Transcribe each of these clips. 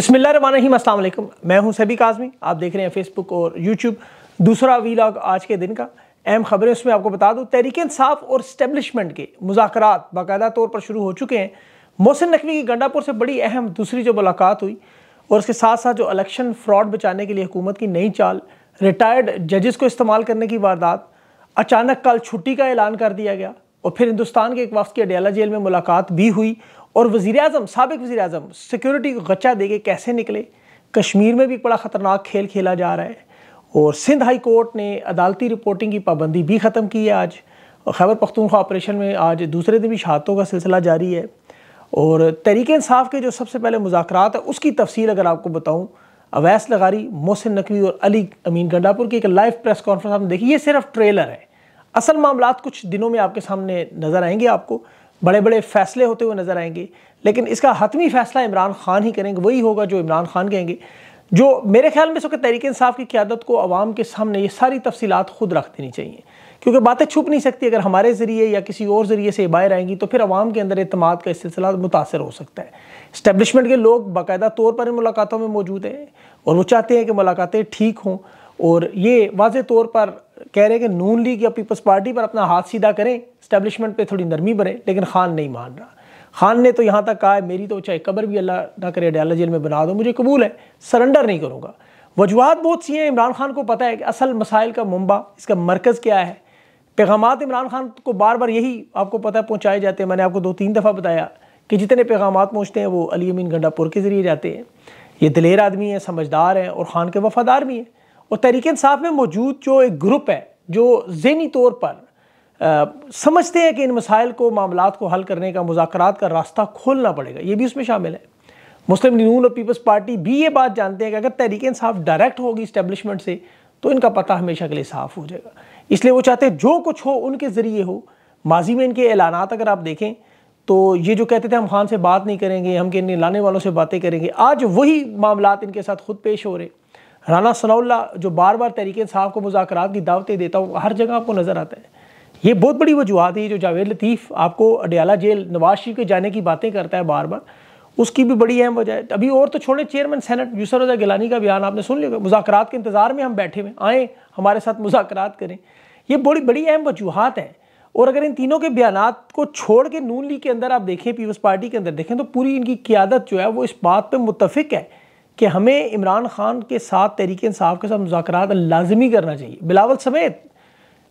بسم اللہ الرحمن الرحیم السلام علیکم میں ہوں سبی کاظمی آپ دیکھ رہے ہیں فیس بک اور یوٹیوب دوسرا وی لاغ آج کے دن کا اہم خبریں اس میں آپ کو بتا دوں تحریک انصاف اور اسٹیبلشمنٹ کے مذاکرات باقاعدہ طور پر شروع ہو چکے ہیں محسن نقوی کی گنڈا پور سے بڑی اہم دوسری جو ملاقات ہوئی اور اس کے ساتھ ساتھ جو الیکشن فراڈ بچانے کے لیے حکومت کی نئی چال ریٹائرڈ ججز کو استعمال کرنے کی واردات اچانک کل چھٹی کا اعلان کر دیا گیا اور پھر ہندوستان کے ایک وقت کی اڈیالہ جیل میں ملاقات بھی ہوئی اور وزیر اعظم سابق وزیر اعظم کو گچہ دے کے کیسے نکلے کشمیر میں بھی ایک بڑا خطرناک کھیل کھیلا جا رہا ہے اور سندھ ہائی کورٹ نے عدالتی رپورٹنگ کی پابندی بھی ختم کی ہے آج خیبر پختونخوا آپریشن میں آج دوسرے دن بھی شہادتوں کا سلسلہ جاری ہے اور تحریک انصاف کے جو سب سے پہلے مذاکرات ہیں اس کی تفصیل اگر آپ کو بتاؤں اویس لغاری محسن نقوی اور علی امین گنڈاپور کی ایک لائف پریس کانفرنس ہم نے دیکھی یہ صرف ٹریلر ہے اصل معاملات کچھ دنوں میں آپ کے سامنے نظر آئیں گے آپ کو بڑے بڑے فیصلے ہوتے ہوئے نظر آئیں گے لیکن اس کا حتمی فیصلہ عمران خان ہی کریں گے وہی ہوگا جو عمران خان کہیں گے جو میرے خیال میں سب تحریک انصاف کی قیادت کو عوام کے سامنے یہ ساری تفصیلات خود رکھ دینی چاہیے کیونکہ باتیں چھپ نہیں سکتی اگر ہمارے ذریعے یا کسی اور ذریعے سے باہر آئیں گی تو پھر عوام کے اندر اعتماد کا اس سلسلہ متاثر ہو سکتا ہے اسٹیبلشمنٹ کے لوگ باقاعدہ طور پر ان ملاقاتوں میں موجود ہیں اور وہ چاہتے ہیں کہ ملاقاتیں ٹھیک ہوں اور یہ واضح طور پر کہہ رہے ہیں کہ نون لیگ یا پیپلس پارٹی پر اپنا ہاتھ سیدھا کریں اسٹیبلشمنٹ پہ تھوڑی نرمی برے لیکن خان نہیں مان رہا خان نے تو یہاں تک کہا ہے میری تو چاہے قبر بھی اللہ نہ کرے جیل میں بنا دو مجھے قبول ہے سرنڈر نہیں کروں گا وجوہات بہت سی ہیں عمران خان کو پتہ ہے کہ اصل مسائل کا ممبا اس کا مرکز کیا ہے پیغامات عمران خان کو بار بار یہی آپ کو پتہ ہے پہنچائے جاتے ہیں میں نے آپ کو دو تین دفعہ بتایا کہ جتنے پیغامات پہنچتے ہیں وہ علی امین گھنڈا پور کے ذریعے جاتے ہیں یہ دلیر آدمی ہیں سمجھدار ہیں اور خان کے وفادار بھی ہیں اور تحریک انصاف میں موجود جو ایک گروپ ہے جو ذہنی طور پر سمجھتے ہیں کہ ان مسائل کو معاملات کو حل کرنے کا مذاکرات کا راستہ کھولنا پڑے گا یہ بھی اس میں شامل ہے مسلم نیون اور پیپلز پارٹی بھی یہ بات جانتے ہیں کہ اگر تحریک انصاف ڈائریکٹ ہوگی اسٹیبلشمنٹ سے تو ان کا پتہ ہمیشہ کے لیے صاف ہو جائے گا اس لیے وہ چاہتے ہیں جو کچھ ہو ان کے ذریعے ہو ماضی میں ان کے اعلانات اگر آپ دیکھیں تو یہ جو کہتے تھے ہم خان سے بات نہیں کریں گے ہم کے لانے والوں سے باتیں کریں گے آج وہی معاملات ان کے ساتھ خود پیش ہو رہے رانا ثناء اللہ جو بار بار تحریک انصاف کو مذاکرات کی دعوتیں دیتا ہوں ہر جگہ آپ کو نظر آتا ہے یہ بہت بڑی وجوہات ہے جو جاوید لطیف آپ کو اڈیالہ جیل نواز شریف کے جانے کی باتیں کرتا ہے بار بار اس کی بھی بڑی اہم وجہ ہے ابھی اور تو چھوڑیں چیئرمین سینٹ یوسر رضا گیلانی کا بیان آپ نے سن لیا مذاکرات کے انتظار میں ہم بیٹھے ہوئے آئیں ہمارے ساتھ مذاکرات کریں یہ بڑی بڑی اہم وجوہات ہیں اور اگر ان تینوں کے بیانات کو چھوڑ کے نون لی کے اندر آپ دیکھیں پیپلز پارٹی کے اندر دیکھیں تو پوری ان کی قیادت جو ہے وہ اس بات پہ متفق ہے کہ ہمیں عمران خان کے ساتھ تحریک انصاف کے ساتھ مذاکرات لازمی کرنا چاہیے بلاول سمیت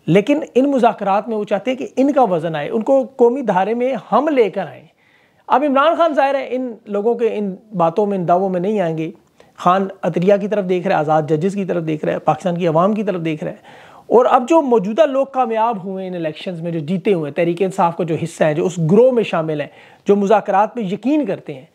لیکن ان مذاکرات میں وہ چاہتے ہیں کہ ان کا وزن آئے ان کو قومی دھارے میں ہم لے کر آئیں اب عمران خان ظاہر ہے ان لوگوں کے ان باتوں میں ان دعووں میں نہیں آئیں گے خان عطریہ کی طرف دیکھ رہا ہے آزاد ججز کی طرف دیکھ رہا ہے پاکستان کی عوام کی طرف دیکھ رہا ہے اور اب جو موجودہ لوگ کامیاب ہوئے ہیں ان الیکشنز میں جو جیتے ہوئے ہیں تحریک انصاف کا جو حصہ ہے جو اس گروہ میں شامل ہیں جو مذاکرات میں یقین کرتے ہیں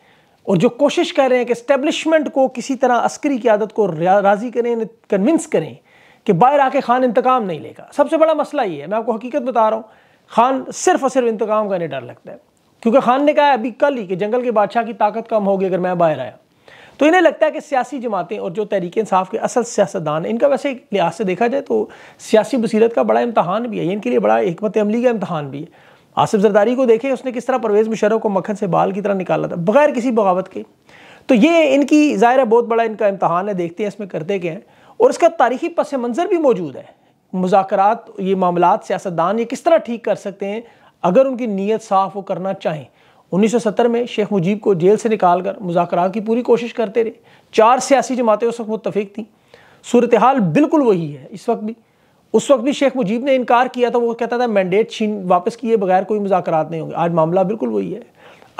اور جو کوشش کر رہے ہیں کہ اسٹیبلشمنٹ کو کسی طرح عسکری کی عادت کو راضی کریں کنونس کریں کہ باہر آ کے خان انتقام نہیں لے گا سب سے بڑا مسئلہ یہ ہے میں آپ کو حقیقت بتا رہا ہوں خان صرف اور صرف انتقام انہیں ڈر لگتا ہے کیونکہ خان نے کہا ہے ابھی کل ہی کہ جنگل کے بادشاہ کی طاقت کم ہوگی اگر میں باہر آیا تو انہیں لگتا ہے کہ سیاسی جماعتیں اور جو تحریک انصاف کے اصل سیاستدان ہیں ان کا ویسے لحاظ سے دیکھا جائے تو سیاسی بصیرت کا بڑا امتحان بھی ہے یہ ان کے لیے بڑا حکمت عملی کا امتحان بھی ہے آصف زرداری کو دیکھیں اس نے کس طرح پرویز مشرف کو مکھن سے بال کی طرح نکالا تھا بغیر کسی بغاوت کے تو یہ ان کی ظاہر ہے بہت بڑا ان کا امتحان ہے دیکھتے ہیں اس میں کرتے کے ہیں اور اس کا تاریخی پس منظر بھی موجود ہے مذاکرات یہ معاملات سیاستدان یہ کس طرح ٹھیک کر سکتے ہیں اگر ان کی نیت صاف وہ کرنا چاہیں انیس سو ستر میں شیخ مجیب کو جیل سے نکال کر مذاکرات کی پوری کوشش کرتے رہے چار سیاسی جماعتیں اس وقت متفق تھیں صورتحال بالکل وہی ہے اس وقت بھی اس وقت بھی شیخ مجیب نے انکار کیا تھا وہ کہتا تھا مینڈیٹ چھین واپس کیے بغیر کوئی مذاکرات نہیں ہوں گے آج معاملہ بالکل وہی ہے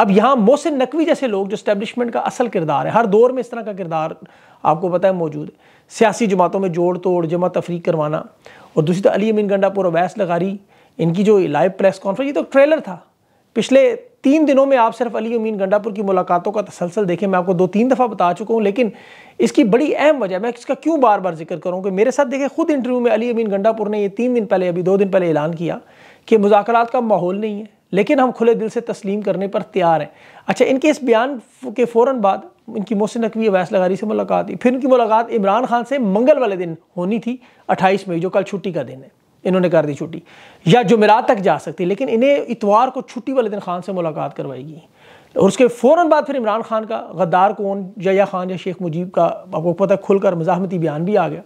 اب یہاں محسن نقوی جیسے لوگ جو اسٹیبلشمنٹ کا اصل کردار ہے ہر دور میں اس طرح کا کردار آپ کو پتہ ہے موجود ہے سیاسی جماعتوں میں جوڑ توڑ جمع تفریق کروانا اور دوسری طرح علی امین گنڈا پور اویس لغاری ان کی جو لائیو پریس کانفرنس یہ تو ٹریلر تھا پچھلے تین دنوں میں آپ صرف علی امین گنڈا پور کی ملاقاتوں کا تسلسل دیکھیں میں آپ کو دو تین دفعہ بتا چکا ہوں لیکن اس کی بڑی اہم وجہ میں اس کا کیوں بار بار ذکر کروں کہ میرے ساتھ دیکھیں خود انٹرویو میں علی امین گنڈا پور نے یہ تین دن پہلے ابھی دو دن پہلے اعلان کیا کہ مذاکرات کا ماحول نہیں ہے لیکن ہم کھلے دل سے تسلیم کرنے پر تیار ہیں اچھا ان کے اس بیان کے فوراً بعد ان کی محسن نقوی ویس لغاری سے ملاقات ہی پھر ان کی ملاقات عمران خان سے منگل والے دن ہونی تھی اٹھائیس مئی جو کل چھٹی کا دن ہے انہوں نے کر دی چھٹی یا جمعرات تک جا سکتی لیکن انہیں اتوار کو چھٹی والے دن خان سے ملاقات کروائی گئی اور اس کے فوراً بعد پھر عمران خان کا غدار کون جیا خان یا شیخ مجیب کا آپ کو پتہ کھل کر مزاحمتی بیان بھی آ گیا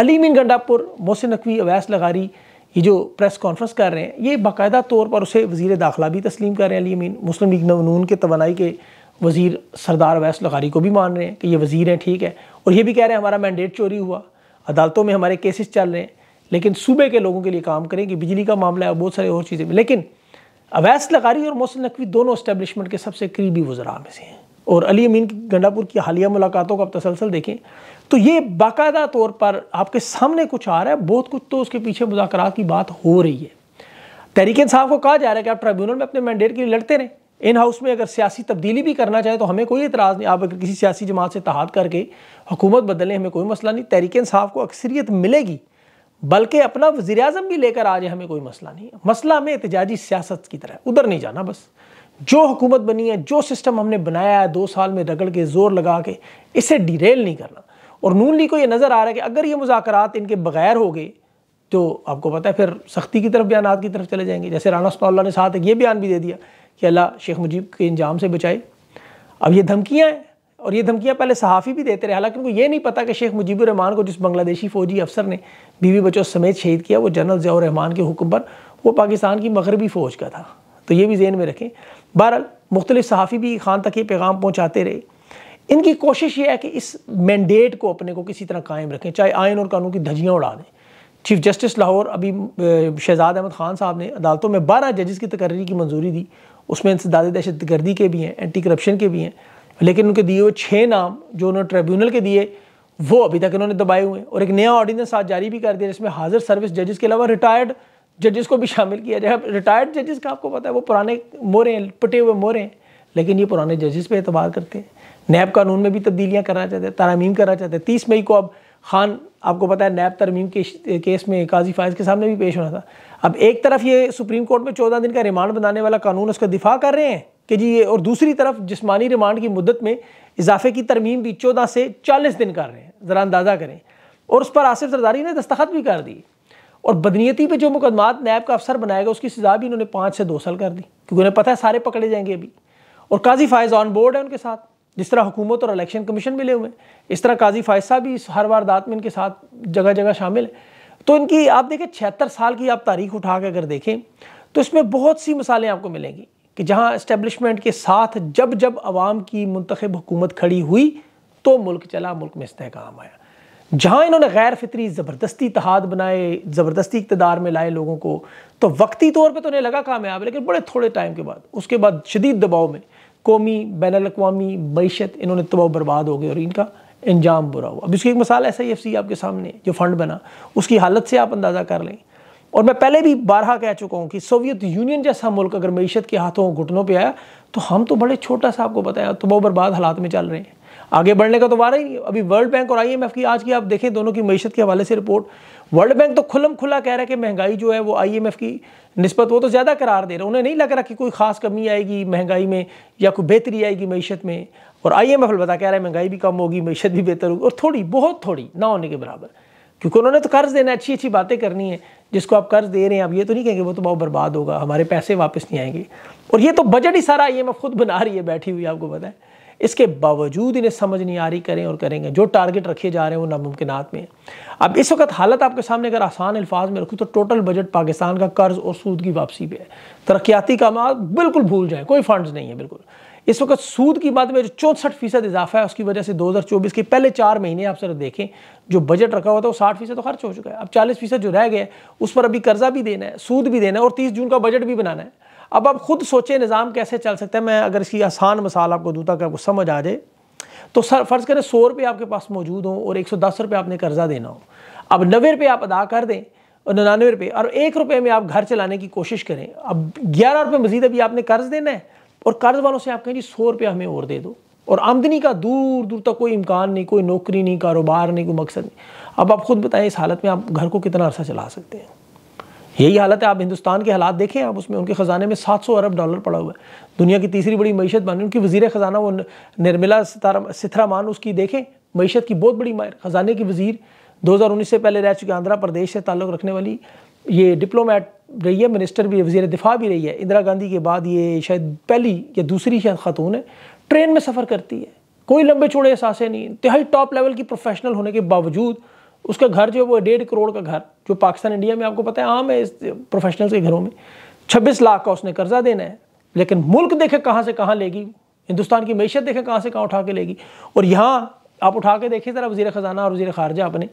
علی گنڈا پور محسن نقوی اویس لغاری یہ جو پریس کانفرنس کر رہے ہیں یہ باقاعدہ طور پر اسے وزیر داخلہ بھی تسلیم کر رہے ہیں علی امین مسلم لیگ نون کے توانائی کے وزیر سردار اویس لغاری کو بھی مان رہے ہیں کہ یہ وزیر ہیں ٹھیک ہے اور یہ بھی کہہ رہے ہیں ہمارا مینڈیٹ چوری ہوا عدالتوں میں ہمارے کیسز چل رہے ہیں لیکن صوبے کے لوگوں کے لیے کام کریں کہ بجلی کا معاملہ ہے بہت سارے اور چیزیں لیکن اویس لغاری اور محسن نقوی دونوں اسٹیبلشمنٹ کے سب سے قریبی وزراء میں سے ہیں اور علی امین کی گنڈا پور کی حالیہ ملاقاتوں کو آپ تسلسل دیکھیں تو یہ باقاعدہ طور پر آپ کے سامنے کچھ آ رہا ہے بہت کچھ تو اس کے پیچھے مذاکرات کی بات ہو رہی ہے تحریک انصاف کو کہا جا رہا ہے کہ آپ ٹرائیبیونل میں اپنے مینڈیٹ کے لیے لڑتے رہیں ان ہاؤس میں اگر سیاسی تبدیلی بھی کرنا چاہے تو ہمیں کوئی اعتراض نہیں آپ اگر کسی سیاسی جماعت سے تحاد کر کے حکومت بدلیں ہمیں کوئی مسئلہ نہیں تحریک انصاف کو اکثریت ملے گی بلکہ اپنا وزیراعظم بھی لے کر آ جائے ہمیں کوئی مسئلہ نہیں مسئلہ ہمیں احتجاجی سیاست کی طرح ہے ادھر نہیں جانا بس جو حکومت بنی ہے جو سسٹم ہم نے بنایا ہے دو سال میں رگڑ کے زور لگا کے اسے ڈیریل نہیں کرنا اور نون لی کو یہ نظر آ رہا ہے کہ اگر یہ مذاکرات ان کے بغیر ہو گئے تو آپ کو پتہ ہے پھر سختی کی طرف بیانات کی طرف چلے جائیں گے جیسے رانا سما اللہ نے ساتھ ایک یہ بیان بھی دے دیا کہ اللہ شیخ مجیب کے انجام سے بچائے اب یہ دھمکیاں ہیں اور یہ دھمکیاں پہلے صحافی بھی دیتے رہے حالانکہ ان کو یہ نہیں پتا کہ شیخ مجیب الرحمان کو جس بنگلہ دیشی فوجی افسر نے بیوی بی سمیت شہید کیا وہ جنرل ضیاء الرحمان کے حکم پر وہ پاکستان کی مغربی فوج کا تھا تو یہ بھی ذہن میں رکھیں بہرحال مختلف صحافی بھی خان تک یہ پیغام پہنچاتے رہے ان کی کوشش یہ ہے کہ اس مینڈیٹ کو اپنے کو کسی طرح قائم رکھیں چاہے آئین اور قانون کی دھجیاں اڑا دیں چیف جسٹس لاہور ابھی شہزاد احمد خان صاحب نے عدالتوں میں بارہ ججز کی تقرری کی منظوری دی اس میں انسداد دہشت گردی کے بھی ہیں اینٹی کرپشن کے بھی ہیں لیکن ان کے دیے ہوئے چھ نام جو انہوں نے ٹریبیونل کے دیے وہ ابھی تک انہوں نے دبائے ہوئے ہیں اور ایک نیا آرڈیننس آج جاری بھی کر دیا جس میں حاضر سروس ججز کے علاوہ ریٹائرڈ ججز کو بھی شامل کیا جائے ریٹائرڈ ججز کا آپ کو پتا ہے وہ پرانے مورے ہیں پٹے ہوئے مورے ہیں لیکن یہ پرانے ججز پہ اعتبار کرتے ہیں نیب قانون میں بھی تبدیلیاں کرنا چاہتے ہیں ترامیم کرنا چاہتے ہیں تیس مئی کو اب خان آپ کو پتا ہے نیب ترمیم کے کیس میں قاضی فائز کے سامنے بھی پیش ہونا تھا اب ایک طرف یہ سپریم کورٹ میں چودہ دن کا ریمانڈ بنانے والا قانون اس کا دفاع کر رہے ہیں کہ جی اور دوسری طرف جسمانی ریمانڈ کی مدت میں اضافے کی ترمیم بھی چودہ سے چالیس دن کر رہے ہیں ذرا اندازہ کریں اور اس پر آصف زرداری نے دستخط بھی کر دی اور بدنیتی پہ جو مقدمات نیب کا افسر بنائے گا اس کی سزا بھی انہوں نے پانچ سے دو سال کر دی کیونکہ انہیں پتہ ہے سارے پکڑے جائیں گے ابھی اور قاضی فائز آن بورڈ ہے ان کے ساتھ جس طرح حکومت اور الیکشن کمیشن ملے ہوئے ہیں اس طرح قاضی فائز صاحب بھی ہر واردات میں ان کے ساتھ جگہ جگہ شامل ہے تو ان کی آپ دیکھیں چھہتر سال کی آپ تاریخ اٹھا کے اگر دیکھیں تو اس میں بہت سی مثالیں آپ کو ملیں گی کہ جہاں اسٹیبلشمنٹ کے ساتھ جب جب عوام کی منتخب حکومت کھڑی ہوئی تو ملک ملک چلا میں استحکام آیا جہاں انہوں نے غیر فطری زبردستی تحاد بنائے زبردستی اقتدار میں لائے لوگوں کو تو وقتی طور پہ تو انہیں لگا کامیاب لیکن بڑے تھوڑے ٹائم کے بعد اس کے بعد شدید دباؤ میں قومی بین الاقوامی معیشت انہوں نے تباہ برباد ہو گئے اور ان کا انجام برا ہوا اب اس کی ایک مثال ایس آئی ایف سی آپ کے سامنے جو فنڈ بنا اس کی حالت سے آپ اندازہ کر لیں اور میں پہلے بھی بارہا کہہ چکا ہوں کہ سوویت یونین جیسا ملک اگر معیشت کے ہاتھوں گھٹنوں پہ آیا تو ہم تو بڑے چھوٹا سا آپ کو بتایا تو بہت برباد حالات میں چل رہے ہیں آگے بڑھنے کا تو بارہ نہیں ابھی ورلڈ بینک اور آئی ایم ایف کی آج کی آپ دیکھیں دونوں کی معیشت کے حوالے سے رپورٹ ورلڈ بینک تو کھلم کھلا کہہ رہا ہے کہ مہنگائی جو ہے وہ آئی ایم ایف کی نسبت وہ تو زیادہ قرار دے رہا ہے انہیں نہیں لگ رہا کہ کوئی خاص کمی آئے گی مہنگائی میں یا کوئی بہتری آئے گی معیشت میں اور آئی ایم ایف البتہ کہہ رہا ہے مہنگائی بھی کم ہوگی معیشت بھی بہتر ہوگی اور تھوڑی بہت تھوڑی نہ ہونے کے برابر کیونکہ انہوں نے تو قرض دینا اچھی اچھی باتیں کرنی ہیں جس کو آپ قرض دے رہے ہیں آپ یہ تو نہیں کہیں گے وہ تو بہت برباد ہوگا ہمارے پیسے واپس نہیں آئیں گے اور یہ تو بجٹ ہی سارا آئی ایم ایف خود بنا رہی ہے بیٹھی ہوئی آپ کو ہے اس کے باوجود انہیں سمجھ نہیں آ رہی کریں اور کریں گے جو ٹارگیٹ رکھے جا رہے ہیں وہ ناممکنات میں ہیں اب اس وقت حالت آپ کے سامنے اگر آسان الفاظ میں رکھوں تو ٹوٹل بجٹ پاکستان کا قرض اور سود کی واپسی پہ ہے ترقیاتی کامات بالکل بھول جائیں کوئی فنڈز نہیں ہے بالکل اس وقت سود کی بات میں جو چونسٹھ فیصد اضافہ ہے اس کی وجہ سے دو ہزار چوبیس کے پہلے چار مہینے آپ سر دیکھیں جو بجٹ رکھا ہوا تھا وہ ساٹھ فیصد تو خرچ ہو چکا ہے اب چالیس فیصد جو رہ گئے اس پر ابھی قرضہ بھی دینا ہے سود بھی دینا ہے اور تیس جون کا بجٹ بھی بنانا ہے اب آپ خود سوچیں نظام کیسے چل سکتا ہے میں اگر اس کی آسان مثال آپ کو دوتا کو سمجھ آ جائے تو سر فرض کریں سو روپے آپ کے پاس موجود ہوں اور ایک سو دس روپے آپ نے قرضہ دینا ہو اب نوے روپے آپ ادا کر دیں اور ننانوے روپے اور ایک روپے میں آپ گھر چلانے کی کوشش کریں اب گیارہ روپے مزید ابھی آپ نے قرض دینا ہے اور والوں سے آپ کہیں جی سو روپیہ ہمیں اور دے دو اور آمدنی کا دور دور تک کوئی امکان نہیں کوئی نوکری نہیں کاروبار نہیں کوئی مقصد نہیں اب آپ خود بتائیں اس حالت میں آپ گھر کو کتنا عرصہ چلا سکتے ہیں یہی حالت ہے آپ ہندوستان کے حالات دیکھیں آپ اس میں ان کے خزانے میں سات سو ارب ڈالر پڑا ہوا ہے دنیا کی تیسری بڑی معیشت ان کی وزیر خزانہ وہ مان اس کی دیکھیں معیشت کی بہت بڑی خزانے کی وزیر دو ہزار سے پہلے رہ چکے آندھرا پردیش سے تعلق رکھنے والی یہ ڈپلومیٹ رہی ہے منسٹر بھی وزیر دفاع بھی رہی ہے اندرا گاندھی کے بعد یہ شاید پہلی یا دوسری شاید خاتون ہے ٹرین میں سفر کرتی ہے کوئی لمبے چوڑے احساسے نہیں انتہائی ٹاپ لیول کی پروفیشنل ہونے کے باوجود اس کا گھر جو ہے وہ ڈیڑھ کروڑ کا گھر جو پاکستان انڈیا میں آپ کو پتہ ہے عام ہے اس پروفیشنل کے گھروں میں چھبیس لاکھ کا اس نے قرضہ دینا ہے لیکن ملک دیکھے کہاں سے کہاں لے گی ہندوستان کی معیشت دیکھے کہاں سے کہاں اٹھا کے لے گی اور یہاں آپ اٹھا کے دیکھیں ذرا وزیر خزانہ اور وزیر خارجہ اپنے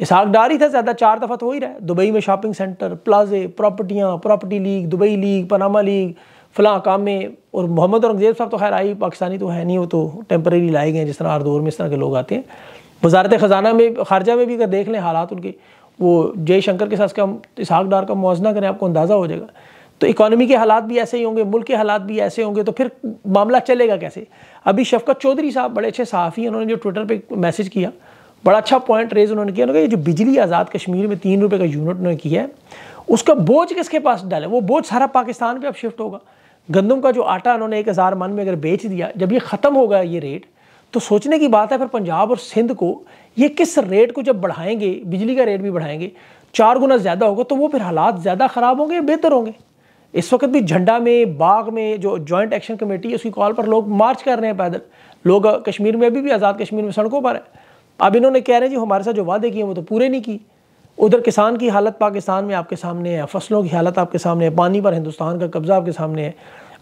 اسحاق ڈار ہی تھا زیادہ چار دفعہ تو ہو ہی رہا ہے دبئی میں شاپنگ سینٹر پلازے پراپرٹیاں property league Dubai league Panama league فلاں کامے اور محمد اور انگزیب صاحب تو خیر آئی پاکستانی تو ہے نہیں وہ تو ٹیمپریری لائے گئے ہیں جس طرح ہر دور میں اس طرح کے لوگ آتے ہیں وزارت خزانہ میں خارجہ میں بھی اگر دیکھ لیں حالات ان کے وہ جے شنکر کے ساتھ اسحاق ڈار کا موازنہ کریں آپ کو اندازہ ہو جائے گا تو اکانومی کے حالات بھی ایسے ہی ہوں گے ملک کے حالات بھی ایسے ہوں گے تو پھر معاملہ چلے گا کیسے ابھی شفقت چودھری صاحب بڑے اچھے صحافی ہیں انہوں نے جو ٹویٹر پہ میسیج کیا بڑا اچھا پوائنٹ ریز انہوں نے کیا انہوں نے یہ جو بجلی آزاد کشمیر میں تین روپے کا یونٹ انہوں نے کیا ہے اس کا بوجھ کس کے پاس ڈالا وہ بوجھ سارا پاکستان پہ اب شفٹ ہوگا گندم کا جو آٹا انہوں نے ایک ہزار من میں اگر بیچ دیا جب یہ ختم ہوگا یہ ریٹ تو سوچنے کی بات ہے پھر پنجاب اور سندھ کو یہ کس ریٹ کو جب بڑھائیں گے بجلی کا ریٹ بھی بڑھائیں گے چار گنا زیادہ ہوگا تو وہ پھر حالات زیادہ خراب ہوں گے بہتر ہوں گے اس وقت بھی جھنڈا میں باغ میں جو جوائنٹ ایکشن کمیٹی ہے اس کی کال پر لوگ مارچ کر رہے ہیں پیدل لوگ کشمیر میں ابھی بھی آزاد کشمیر میں سڑکوں پر ہے اب انہوں نے کہہ رہے ہیں جی ہمارے ساتھ جو وعدے کیے وہ تو پورے نہیں کی ادھر کسان کی حالت پاکستان میں آپ کے سامنے ہے فصلوں کی حالت آپ کے سامنے ہے پانی پر ہندوستان کا قبضہ آپ کے سامنے ہے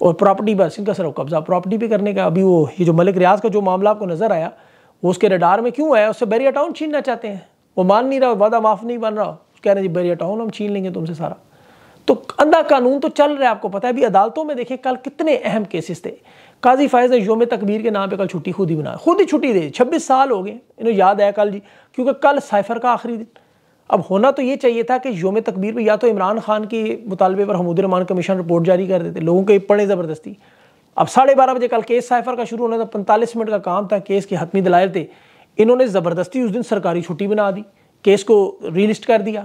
اور پراپرٹی پراپرٹی پہ کرنے کا ابھی وہ یہ جو ملک ریاض کا جو معاملہ آپ کو نظر آیا وہ اس کے رڈار میں کیوں آیا اس سے ٹاؤن چھیننا چاہتے ہیں وہ مان نہیں رہا وعدہ معاف نہیں بن رہا کہہ رہے ہیں جی ٹاؤن ہم چھین لیں گے تم سے سارا تو اندھا قانون تو چل رہا ہے آپ کو پتا ہے ابھی عدالتوں میں دیکھیں کل کتنے اہم کیسز تھے قاضی فائز نے یوم تکبیر کے نام پہ کل چھٹی خود ہی بنا خود ہی چھٹی دے چھبیس سال ہو گئے انہوں یاد آیا کل جی کیونکہ کل سائفر کا آخری دن اب ہونا تو یہ چاہیے تھا کہ یوم تکبیر پہ یا تو عمران خان کے مطالبے پر حمود الرمان کمیشن رپورٹ جاری کر دیتے لوگوں کے پڑھیں زبردستی اب ساڑھے بارہ بجے کل کیس سائفر کا شروع ہونا تھا پینتالیس منٹ کا کام تھا کیس کے حتمی دلائل تھے انہوں نے زبردستی اس دن سرکاری چھٹی بنا دی کیس کو ریلسٹ کر دیا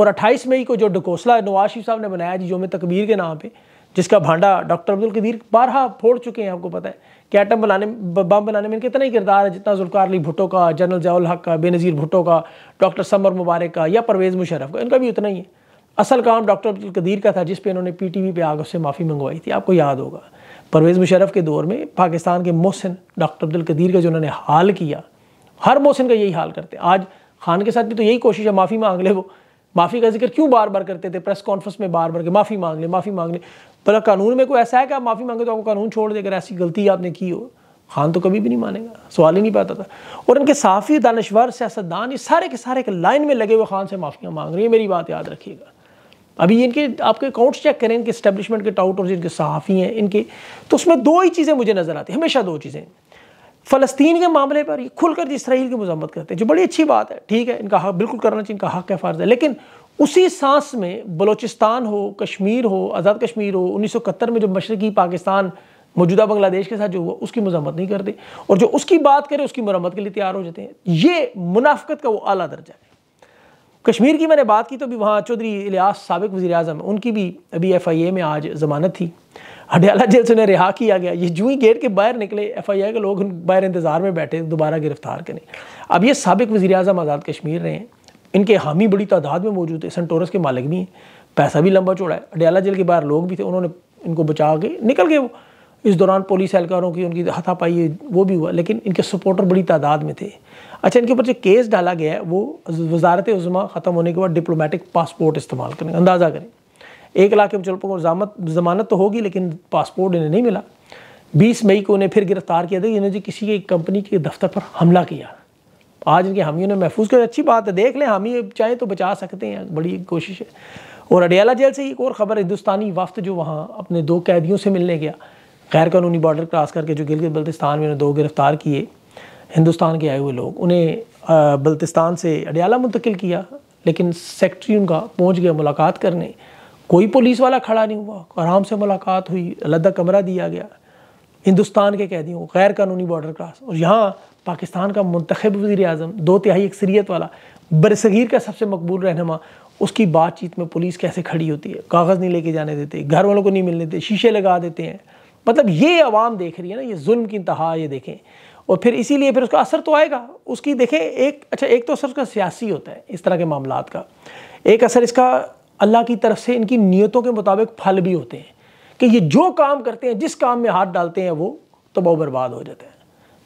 اور اٹھائیس مئی کو جو ڈکوسلا نواز شریف صاحب نے بنایا جی یوم تکبیر کے نام پہ جس کا بھانڈا ڈاکٹر عبد القدیر پھوڑ چکے ہیں آپ کو پتہ ہے ایٹم بنانے بم بنانے میں ان کا اتنا ہی کردار ہے جتنا ذلقار علی بھٹو کا جنرل ضیاء الحق کا بے نظیر بھٹو کا ڈاکٹر سمر مبارک کا یا پرویز مشرف کا ان کا بھی اتنا ہی ہے اصل کام ڈاکٹر عبد القدیر کا تھا جس پہ انہوں نے پی ٹی وی پہ آگ اس سے معافی منگوائی تھی آپ کو یاد ہوگا پرویز مشرف کے دور میں پاکستان کے محسن ڈاکٹر عبد القدیر کا انہوں نے حال کیا ہر محسن کا یہی حال کرتے آج خان کے ساتھ بھی تو یہی کوشش ہے معافی مانگ لے وہ معافی کا ذکر کیوں بار بار کرتے تھے پریس کانفرنس میں بار بار کے معافی مانگ لے معافی مانگ لے بھلا قانون میں کوئی ایسا ہے کہ آپ معافی مانگے تو آپ کو قانون چھوڑ دے اگر ایسی غلطی آپ نے کی ہو خان تو کبھی بھی نہیں مانے گا سوال ہی نہیں پاتا تھا اور ان کے صحافی دانشور سیاستدان یہ سارے کے سارے ایک لائن میں لگے ہوئے خان سے معافیاں مانگ رہے ہیں میری بات یاد رکھیے گا ابھی ان کے آپ کے اکاؤنٹس چیک کریں ان کے اسٹیبلشمنٹ کے ٹاؤٹ اور صحافی ہیں ان کے تو اس میں دو ہی چیزیں مجھے نظر آتی ہیں ہمیشہ دو چیزیں فلسطین کے معاملے پر یہ کھل کر اسرائیل کی مذمت کرتے ہیں جو بڑی اچھی بات ہے ٹھیک ہے ان کا حق بالکل کرنا چاہیے ان کا حق ہے فرض ہے لیکن اسی سانس میں بلوچستان ہو کشمیر ہو آزاد کشمیر ہو انیس سو اکہتر میں جو مشرقی پاکستان موجودہ بنگلہ دیش کے ساتھ جو ہوا اس کی مذمت نہیں کرتے اور جو اس کی بات کرے اس کی مرمت کے لیے تیار ہو جاتے ہیں یہ منافقت کا وہ اعلیٰ درجہ ہے کشمیر کی میں نے بات کی تو بھی وہاں چودھری الیاس سابق وزیر اعظم ان کی بھی ابھی ایف آئی اے میں آج ضمانت تھی ہڈیالہ جیل سے انہیں رہا کیا گیا یہ جوئی گیٹ کے باہر نکلے ایف آئی آئی کے لوگ باہر انتظار میں بیٹھے دوبارہ گرفتار کریں اب یہ سابق وزیر اعظم آزاد کشمیر رہے ہیں ان کے حامی بڑی تعداد میں موجود ہے سنٹورس کے مالک بھی ہیں پیسہ بھی لمبا چوڑا ہے ہڈیالہ جیل کے باہر لوگ بھی تھے انہوں نے ان کو بچا کے نکل گئے وہ اس دوران پولیس اہلکاروں کی ان کی ہتھا پائی وہ بھی ہوا لیکن ان کے سپورٹر بڑی تعداد میں تھے اچھا ان کے اوپر جو کیس ڈالا گیا ہے وہ وزارت عظمہ ختم ہونے کے بعد ڈپلومیٹک پاسپورٹ استعمال کریں اندازہ کریں ایک لاکھ کے چل ضمانت تو ہوگی لیکن پاسپورٹ انہیں نہیں ملا بیس مئی کو انہیں پھر گرفتار کیا تھا کہ انہوں نے کسی کے کمپنی کے دفتر پر حملہ کیا آج ان کے حامیوں نے محفوظ کیا اچھی بات ہے دیکھ لیں ہم چاہیں تو بچا سکتے ہیں بڑی کوشش ہے اور اڈیالہ جیل سے ایک اور خبر ہندوستانی وفد جو وہاں اپنے دو قیدیوں سے ملنے گیا غیر قانونی بارڈر کراس کر کے جو گلگت بلتستان میں دو گرفتار کیے ہندوستان کے آئے ہوئے لوگ انہیں بلتستان سے اڈیالہ منتقل کیا لیکن سیکٹری ان کا پہنچ گیا ملاقات کرنے کوئی پولیس والا کھڑا نہیں ہوا آرام سے ملاقات ہوئی لدہ کمرہ دیا گیا ہندوستان کے قیدیوں کو غیر قانونی بارڈر کراس اور یہاں پاکستان کا منتخب وزیر اعظم دو تہائی اکثریت والا برصغیر کا سب سے مقبول رہنما اس کی بات چیت میں پولیس کیسے کھڑی ہوتی ہے کاغذ نہیں لے کے جانے دیتے گھر والوں کو نہیں ملنے دیتے شیشے لگا دیتے ہیں مطلب یہ عوام دیکھ رہی ہے نا یہ ظلم کی انتہا یہ دیکھیں اور پھر اسی لیے پھر اس کا اثر تو آئے گا اس کی دیکھیں ایک اچھا ایک تو اثر اس کا سیاسی ہوتا ہے اس طرح کے معاملات کا ایک اثر اس کا اللہ کی طرف سے ان کی نیتوں کے مطابق پھل بھی ہوتے ہیں کہ یہ جو کام کرتے ہیں جس کام میں ہاتھ ڈالتے ہیں وہ تباہ برباد ہو جاتے ہیں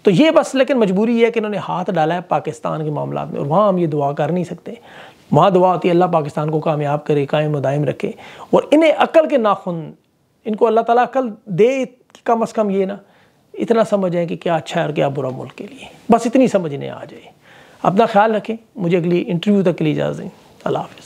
تو یہ بس لیکن مجبوری ہے کہ انہوں نے ہاتھ ڈالا ہے پاکستان کے معاملات میں اور وہاں ہم یہ دعا کر نہیں سکتے وہاں دعا ہوتی ہے اللہ پاکستان کو کامیاب کرے قائم و دائم رکھے اور انہیں عقل کے ناخن ان کو اللہ تعالیٰ عقل دے کم از کم یہ نا اتنا سمجھ کہ کیا اچھا ہے اور کیا برا ملک کے لیے بس اتنی سمجھنے آ جائے اپنا خیال رکھیں مجھے اگلی انٹرویو تک کے لیے اجازت دیں اللہ حافظ